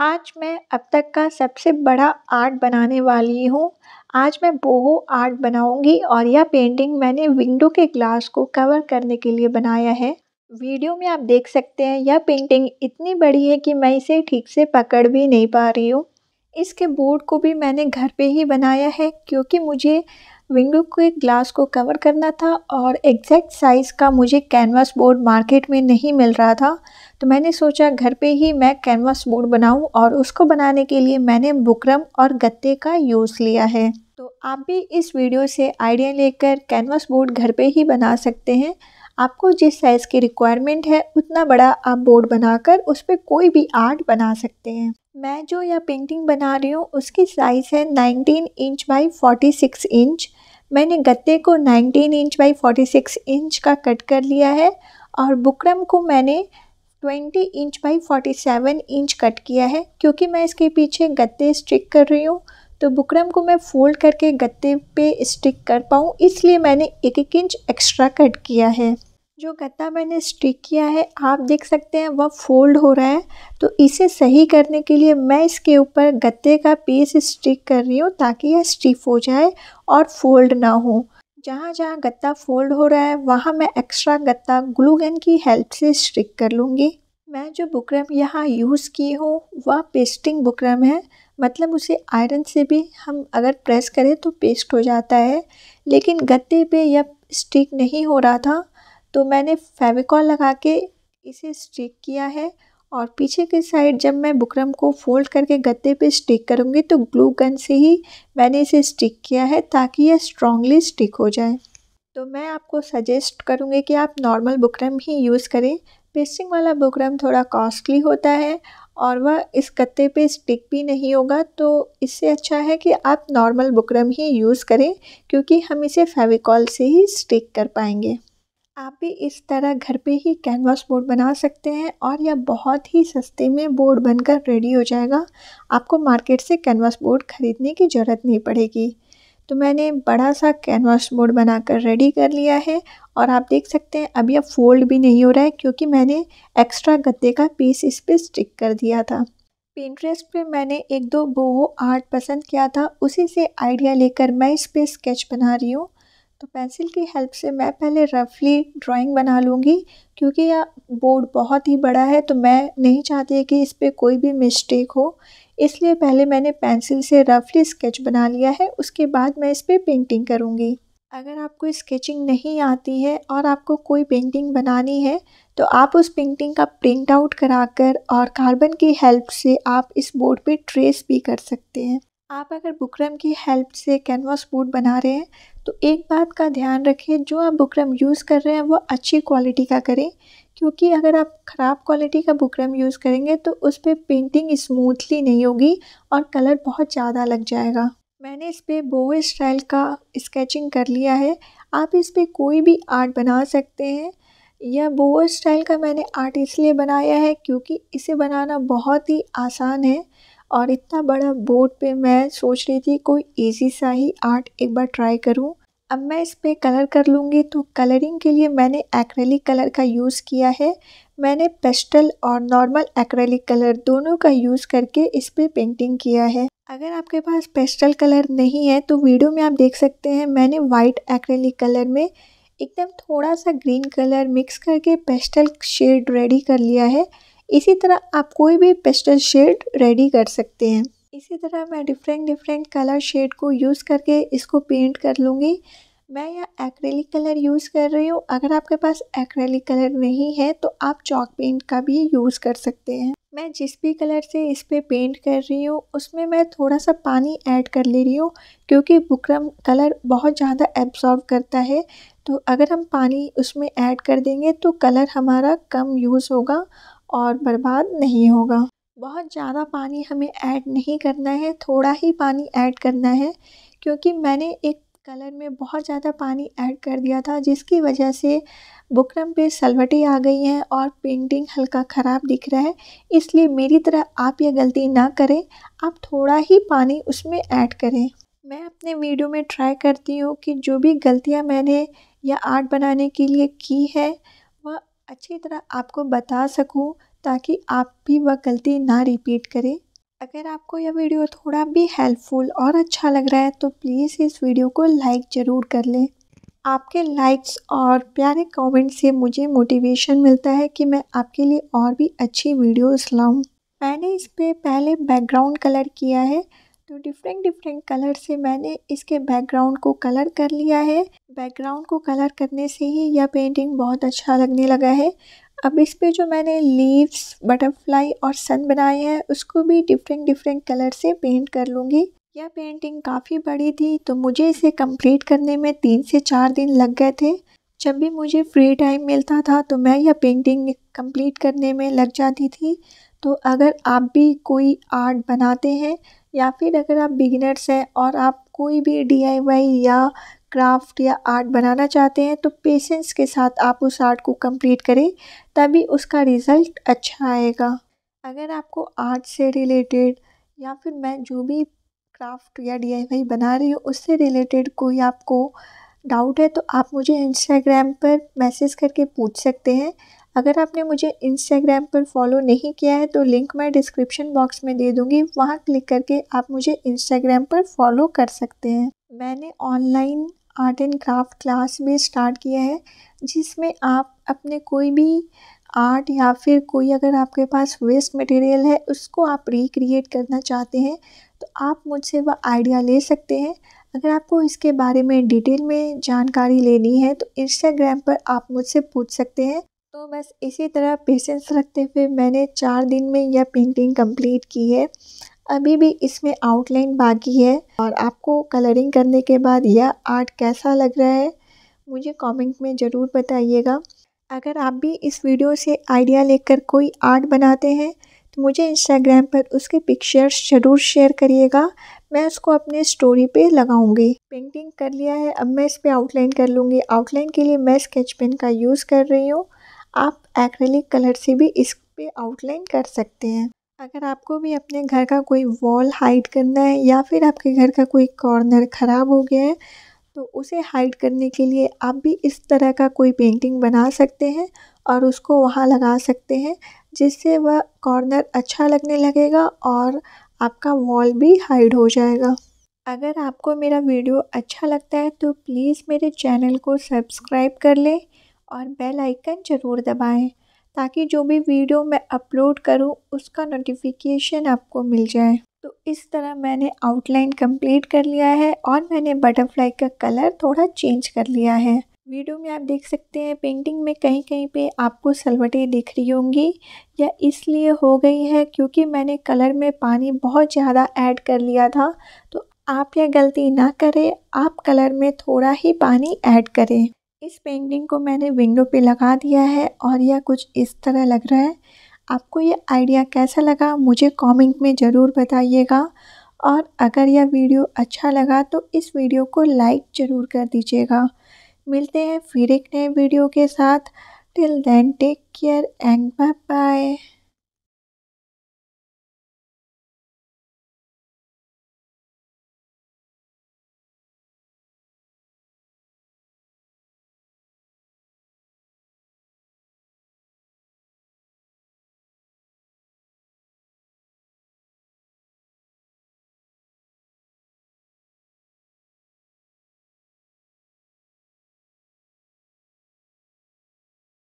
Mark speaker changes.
Speaker 1: आज मैं अब तक का सबसे बड़ा आर्ट बनाने वाली हूँ आज मैं बोहो आर्ट बनाऊँगी और यह पेंटिंग मैंने विंडो के ग्लास को कवर करने के लिए बनाया है वीडियो में आप देख सकते हैं यह पेंटिंग इतनी बड़ी है कि मैं इसे ठीक से पकड़ भी नहीं पा रही हूँ इसके बोर्ड को भी मैंने घर पे ही बनाया है क्योंकि मुझे विंडो के ग्लास को कवर करना था और एग्जैक्ट साइज़ का मुझे कैनवास बोर्ड मार्केट में नहीं मिल रहा था तो मैंने सोचा घर पे ही मैं कैनवास बोर्ड बनाऊं और उसको बनाने के लिए मैंने बुकरम और गत्ते का यूज़ लिया है तो आप भी इस वीडियो से आइडिया लेकर कैनवास बोर्ड घर पे ही बना सकते हैं आपको जिस साइज़ की रिक्वायरमेंट है उतना बड़ा आप बोर्ड बनाकर उस पर कोई भी आर्ट बना सकते हैं मैं जो यह पेंटिंग बना रही हूँ उसकी साइज़ है 19 इंच बाई 46 इंच मैंने गत्ते को 19 इंच बाई 46 इंच का कट कर लिया है और बुकरम को मैंने 20 इंच बाई 47 इंच कट किया है क्योंकि मैं इसके पीछे गत्ते स्टिक कर रही हूँ तो बुकरम को मैं फोल्ड करके गत्ते पे स्टिक कर पाऊँ इसलिए मैंने एक एक इंच एक्स्ट्रा कट किया है जो गत्ता मैंने स्टिक किया है आप देख सकते हैं वह फोल्ड हो रहा है तो इसे सही करने के लिए मैं इसके ऊपर गत्ते का पीस स्टिक कर रही हूँ ताकि यह स्टिफ हो जाए और फोल्ड ना हो जहाँ जहाँ गत्ता फोल्ड हो रहा है वहाँ मैं एक्स्ट्रा गत्ता ग्लू गन की हेल्प से स्ट्रिक कर लूँगी मैं जो बुकरम यहाँ यूज़ की हूँ वह पेस्टिंग बुकरम है मतलब उसे आयरन से भी हम अगर प्रेस करें तो पेस्ट हो जाता है लेकिन गत्ते पे यह स्टिक नहीं हो रहा था तो मैंने फेविकॉल लगा के इसे स्टिक किया है और पीछे के साइड जब मैं बुकरम को फोल्ड करके गद्दे पे स्टिक करूँगी तो ग्लू गन से ही मैंने इसे स्टिक किया है ताकि यह स्ट्रॉन्गली स्टिक हो जाए तो मैं आपको सजेस्ट करूँगी कि आप नॉर्मल बुकरम ही यूज़ करें पेस्टिंग वाला बुकरम थोड़ा कॉस्टली होता है और वह इस गत्ते पे स्टिक भी नहीं होगा तो इससे अच्छा है कि आप नॉर्मल बुकरम ही यूज़ करें क्योंकि हम इसे फेविकॉल से ही स्टिक कर पाएंगे आप भी इस तरह घर पे ही कैनवास बोर्ड बना सकते हैं और यह बहुत ही सस्ते में बोर्ड बनकर रेडी हो जाएगा आपको मार्केट से कैनवास बोर्ड ख़रीदने की ज़रूरत नहीं पड़ेगी तो मैंने बड़ा सा कैनवास बोर्ड बनाकर रेडी कर लिया है और आप देख सकते हैं अब यह फोल्ड भी नहीं हो रहा है क्योंकि मैंने एक्स्ट्रा गत्ते का पीस इस पर स्टिक कर दिया था पेंट्रेस्ट पे मैंने एक दो बोहो आर्ट पसंद किया था उसी से आइडिया लेकर मैं इस पर स्केच बना रही हूँ तो पेंसिल की हेल्प से मैं पहले रफली ड्राइंग बना लूँगी क्योंकि यह बोर्ड बहुत ही बड़ा है तो मैं नहीं चाहती कि इस पर कोई भी मिस्टेक हो इसलिए पहले मैंने पेंसिल से रफली स्केच बना लिया है उसके बाद मैं इस पर पेंटिंग करूँगी अगर आपको स्केचिंग नहीं आती है और आपको कोई पेंटिंग बनानी है तो आप उस पेंटिंग का प्रिंट आउट करा कर और कार्बन की हेल्प से आप इस बोर्ड पे ट्रेस भी कर सकते हैं आप अगर बुकरम की हेल्प से कैनवास बोर्ड बना रहे हैं तो एक बात का ध्यान रखें जो आप बुकरम यूज़ कर रहे हैं वो अच्छी क्वालिटी का करें क्योंकि अगर आप ख़राब क्वालिटी का बुकरम यूज़ करेंगे तो उस पर पेंटिंग स्मूथली नहीं होगी और कलर बहुत ज़्यादा लग जाएगा मैंने इस पर बोवे स्टाइल का स्केचिंग कर लिया है आप इस पर कोई भी आर्ट बना सकते हैं यह बो स्टाइल का मैंने आर्ट इसलिए बनाया है क्योंकि इसे बनाना बहुत ही आसान है और इतना बड़ा बोर्ड पे मैं सोच रही थी कोई इजी सा ही आर्ट एक बार ट्राई करूँ अब मैं इस पर कलर कर लूँगी तो कलरिंग के लिए मैंने एक्रेलिक कलर का यूज़ किया है मैंने पेस्टल और नॉर्मल एक्रेलिक कलर दोनों का यूज़ करके इस पर पेंटिंग किया है अगर आपके पास पेस्टल कलर नहीं है तो वीडियो में आप देख सकते हैं मैंने वाइट एक्रेलिक कलर में एकदम थोड़ा सा ग्रीन कलर मिक्स करके पेस्टल शेड रेडी कर लिया है इसी तरह आप कोई भी पेस्टल शेड रेडी कर सकते हैं इसी तरह मैं डिफरेंट डिफरेंट कलर शेड को यूज़ करके इसको पेंट कर लूँगी मैं यहाँ एक्रेलिक कलर यूज़ कर रही हूँ अगर आपके पास एक्रेलिक कलर नहीं है तो आप चॉक पेंट का भी यूज़ कर सकते हैं मैं जिस भी कलर से इस पर पे पेंट कर रही हूँ उसमें मैं थोड़ा सा पानी ऐड कर ले रही हूँ क्योंकि बुकरम कलर बहुत ज़्यादा एब्जॉर्व करता है तो अगर हम पानी उसमें ऐड कर देंगे तो कलर हमारा कम यूज़ होगा और बर्बाद नहीं होगा बहुत ज़्यादा पानी हमें ऐड नहीं करना है थोड़ा ही पानी ऐड करना है क्योंकि मैंने एक कलर में बहुत ज़्यादा पानी ऐड कर दिया था जिसकी वजह से बुकरम पे सलवटें आ गई हैं और पेंटिंग हल्का ख़राब दिख रहा है इसलिए मेरी तरह आप ये गलती ना करें आप थोड़ा ही पानी उसमें ऐड करें मैं अपने वीडियो में ट्राई करती हूँ कि जो भी गलतियाँ मैंने या आर्ट बनाने के लिए की है अच्छी तरह आपको बता सकूँ ताकि आप भी वह गलती ना रिपीट करें अगर आपको यह वीडियो थोड़ा भी हेल्पफुल और अच्छा लग रहा है तो प्लीज़ इस वीडियो को लाइक ज़रूर कर लें आपके लाइक्स और प्यारे कमेंट से मुझे मोटिवेशन मिलता है कि मैं आपके लिए और भी अच्छी वीडियोस लाऊं। मैंने इस पर पहले बैकग्राउंड कलर किया है तो डिफरेंट डिफरेंट कलर से मैंने इसके बैकग्राउंड को कलर कर लिया है बैकग्राउंड को कलर करने से ही यह पेंटिंग बहुत अच्छा लगने लगा है अब इस पे जो मैंने लीव्स बटरफ्लाई और सन बनाए हैं उसको भी डिफरेंट डिफरेंट कलर से पेंट कर लूँगी यह पेंटिंग काफ़ी बड़ी थी तो मुझे इसे कंप्लीट करने में तीन से चार दिन लग गए थे जब भी मुझे फ्री टाइम मिलता था तो मैं यह पेंटिंग कंप्लीट करने में लग जाती थी तो अगर आप भी कोई आर्ट बनाते हैं या फिर अगर आप बिगिनर्स हैं और आप कोई भी डी या क्राफ्ट या आर्ट बनाना चाहते हैं तो पेशेंस के साथ आप उस आर्ट को कंप्लीट करें तभी उसका रिज़ल्ट अच्छा आएगा अगर आपको आर्ट से रिलेटेड या फिर मैं जो भी क्राफ्ट या डी बना रही हूँ उससे रिलेटेड कोई आपको डाउट है तो आप मुझे इंस्टाग्राम पर मैसेज करके पूछ सकते हैं अगर आपने मुझे इंस्टाग्राम पर फॉलो नहीं किया है तो लिंक मैं डिस्क्रिप्शन बॉक्स में दे दूँगी वहाँ क्लिक करके आप मुझे इंस्टाग्राम पर फॉलो कर सकते हैं मैंने online art and craft class भी स्टार्ट किया है जिसमें आप अपने कोई भी आर्ट या फिर कोई अगर आपके पास वेस्ट मटेरियल है उसको आप रिक्रिएट करना चाहते हैं तो आप मुझसे वह आइडिया ले सकते हैं अगर आपको इसके बारे में डिटेल में जानकारी लेनी है तो इंस्टाग्राम पर आप मुझसे पूछ सकते हैं तो बस इसी तरह पेशेंस रखते हुए मैंने चार दिन में यह पेंटिंग कंप्लीट की है अभी भी इसमें आउटलाइन बाकी है और आपको कलरिंग करने के बाद यह आर्ट कैसा लग रहा है मुझे कमेंट में ज़रूर बताइएगा अगर आप भी इस वीडियो से आइडिया लेकर कोई आर्ट बनाते हैं तो मुझे इंस्टाग्राम पर उसके पिक्चर्स ज़रूर शेयर करिएगा मैं उसको अपने स्टोरी पे लगाऊंगी पेंटिंग कर लिया है अब मैं इस पर आउटलाइन कर लूँगी आउटलाइन के लिए मैं स्केच पेन का यूज़ कर रही हूँ आप एक्रेलिक कलर से भी इस पे आउटलाइन कर सकते हैं अगर आपको भी अपने घर का कोई वॉल हाइड करना है या फिर आपके घर का कोई कॉर्नर ख़राब हो गया है तो उसे हाइड करने के लिए आप भी इस तरह का कोई पेंटिंग बना सकते हैं और उसको वहाँ लगा सकते हैं जिससे वह कॉर्नर अच्छा लगने लगेगा और आपका वॉल भी हाइड हो जाएगा अगर आपको मेरा वीडियो अच्छा लगता है तो प्लीज़ मेरे चैनल को सब्सक्राइब कर लें और बेल आइकन ज़रूर दबाएं ताकि जो भी वीडियो मैं अपलोड करूं उसका नोटिफिकेशन आपको मिल जाए तो इस तरह मैंने आउटलाइन कंप्लीट कर लिया है और मैंने बटरफ्लाई का कलर थोड़ा चेंज कर लिया है वीडियो में आप देख सकते हैं पेंटिंग में कहीं कहीं पे आपको सलवटें दिख रही होंगी या इसलिए हो गई है क्योंकि मैंने कलर में पानी बहुत ज़्यादा ऐड कर लिया था तो आप यह गलती ना करें आप कलर में थोड़ा ही पानी ऐड करें इस पेंटिंग को मैंने विंडो पे लगा दिया है और यह कुछ इस तरह लग रहा है आपको ये आइडिया कैसा लगा मुझे कमेंट में ज़रूर बताइएगा और अगर यह वीडियो अच्छा लगा तो इस वीडियो को लाइक ज़रूर कर दीजिएगा मिलते हैं फिर एक नए वीडियो के साथ till then take care and bye bye